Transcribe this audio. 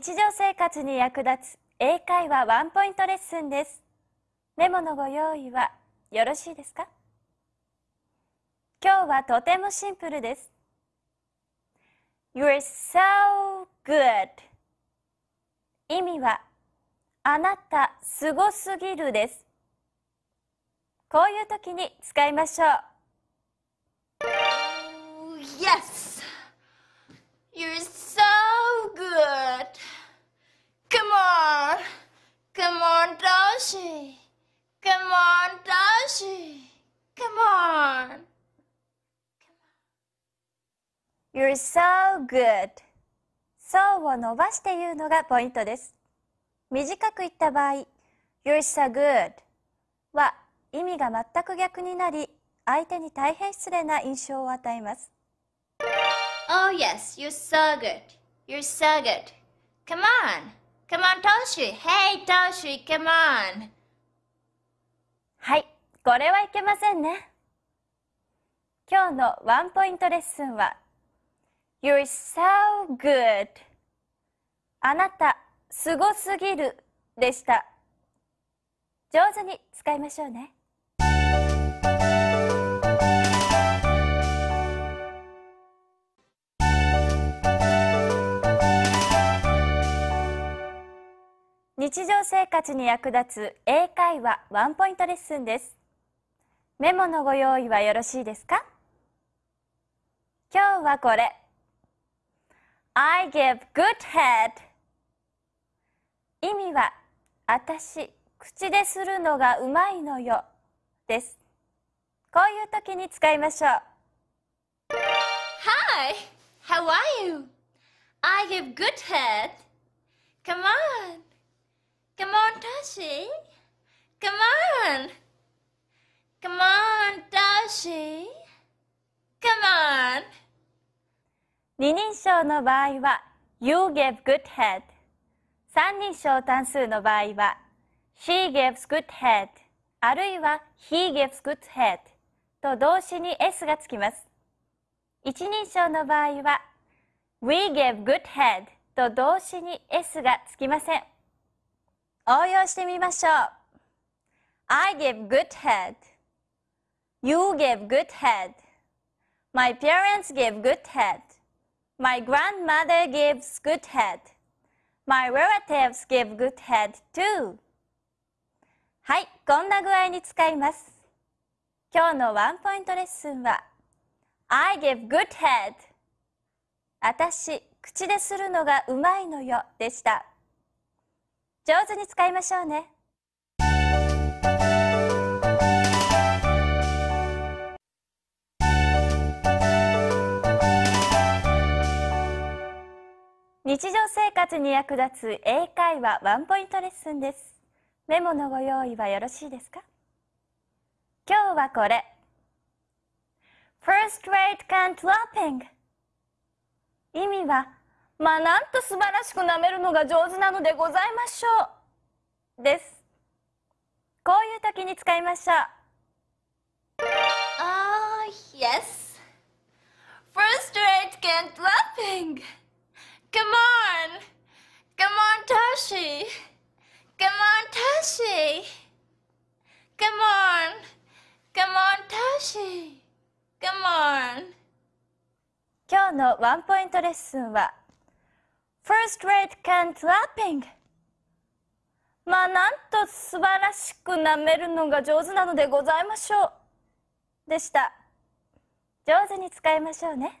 日常生活に役立つ英会話ワンポイントレッスンですメモのご用意はよろしいですか今日はとてもシンプルです You're so good 意味はあなたすごすぎるですこういう時に使いましょう Yes! You're so good. そうを伸ばして言うのがポイントです。短く言った場合、You're so good は意味が全く逆になり、相手に大変失礼な印象を与えます。Oh yes, you're so good. You're so good. Come on. Come on, Toshi. Hey, Toshi, come on. はい、これはいけませんね。今日のワンポイントレッスンは You're so good. あなた、すごすぎるでした。上手に使いましょうね。日常生活に役立つ英会話ワンポイントレッスンです。メモのご用意はよろしいですか今日はこれ。I give good head 意味は私口でするのがうまいのよですこういう時に使いましょう Hi, how are you? I give good head Come on Come on, Tashi Come on 二人称の場合は You gave good head 三人称単数の場合は She gives good head あるいは He gives good head と動詞に S がつきます一人称の場合は We gave good head と動詞に S がつきません応用してみましょう I gave good head You gave good head My parents gave good head My grandmother gives good head. My relatives give good head too. はい、こんな具合に使います。今日のワンポイントレッスンは I give good head 私、口でするのがうまいのよでした。上手に使いましょうね。日常生活に役立つ英会話ワンポイントレッスンです。メモのご用意はよろしいですか今日はこれ。First rate can p p i n g 意味は、まあなんと素晴らしく舐めるのが上手なのでございましょう。です。こういう時に使いましょう。今日のワンポイントレッスンは First rate can clapping まあなんと素晴らしく舐めるのが上手なのでございましょうでした上手に使いましょうね